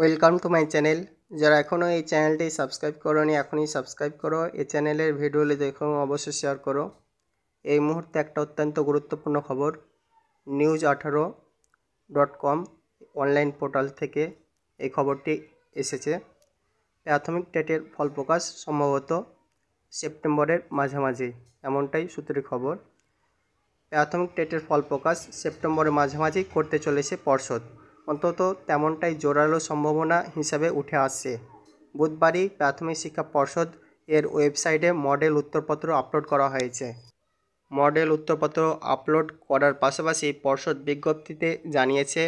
welcome to my channel যারা এখনও এই চ্যানেলটি সাবস্ক্রাইব করোনি এখনই সাবস্ক্রাইব করো এই চ্যানেলের ভিডিওগুলি দেখো অবশ্যই শেয়ার করো এই মুহূর্তে একটা অত্যন্ত গুরুত্বপূর্ণ খবর নিউজ আঠারো ডট কম অনলাইন পোর্টাল থেকে এই খবরটি এসেছে প্রাথমিক টেটের ফল প্রকাশ সম্ভবত সেপ্টেম্বরের মাঝামাঝি এমনটাই সূত্রের খবর প্রাথমিক টেটের ফল প্রকাশ সেপ্টেম্বরের মাঝামাঝি করতে চলেছে পর্ষদ অন্তত তেমনটাই জোরালো সম্ভাবনা হিসাবে উঠে আসছে বুধবারই প্রাথমিক শিক্ষা পর্ষদ এর ওয়েবসাইটে মডেল উত্তরপত্র আপলোড করা হয়েছে মডেল উত্তরপত্র আপলোড করার পাশাপাশি পর্ষদ বিজ্ঞপ্তিতে জানিয়েছে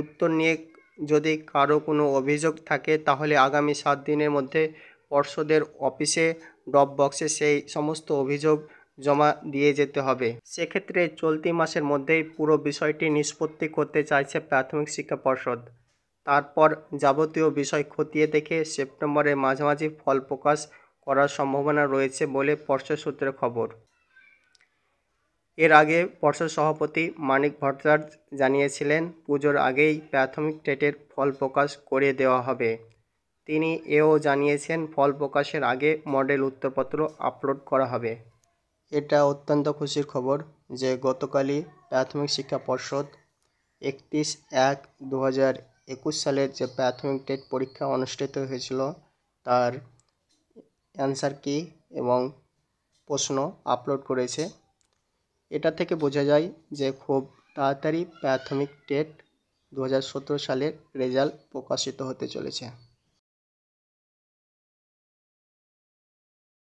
উত্তর নিয়ে যদি কারো কোনো অভিযোগ থাকে তাহলে আগামী সাত দিনের মধ্যে পর্ষদের অফিসে ড্রপ বক্সে সেই সমস্ত অভিযোগ জমা দিয়ে যেতে হবে সেক্ষেত্রে চলতি মাসের মধ্যেই পুরো বিষয়টি নিষ্পত্তি করতে চাইছে প্রাথমিক শিক্ষা পর্ষদ তারপর যাবতীয় বিষয় খতিয়ে দেখে সেপ্টেম্বরের মাঝামাঝি ফল প্রকাশ করার সম্ভাবনা রয়েছে বলে পর্ষদ সূত্রে খবর এর আগে পর্ষদ সভাপতি মানিক ভট্টাচার্য জানিয়েছিলেন পুজোর আগেই প্রাথমিক টেটের ফল প্রকাশ করে দেওয়া হবে তিনি এও জানিয়েছেন ফল প্রকাশের আগে মডেল উত্তরপত্র আপলোড করা হবে এটা অত্যন্ত খুশির খবর যে গতকালই প্রাথমিক শিক্ষা পর্ষদ একত্রিশ এক দু হাজার একুশ সালের যে প্রাথমিক টেট পরীক্ষা অনুষ্ঠিত হয়েছিল তার অ্যান্সার কি এবং প্রশ্ন আপলোড করেছে এটা থেকে বোঝা যায় যে খুব তাড়াতাড়ি প্রাথমিক টেট দু সালের রেজাল্ট প্রকাশিত হতে চলেছে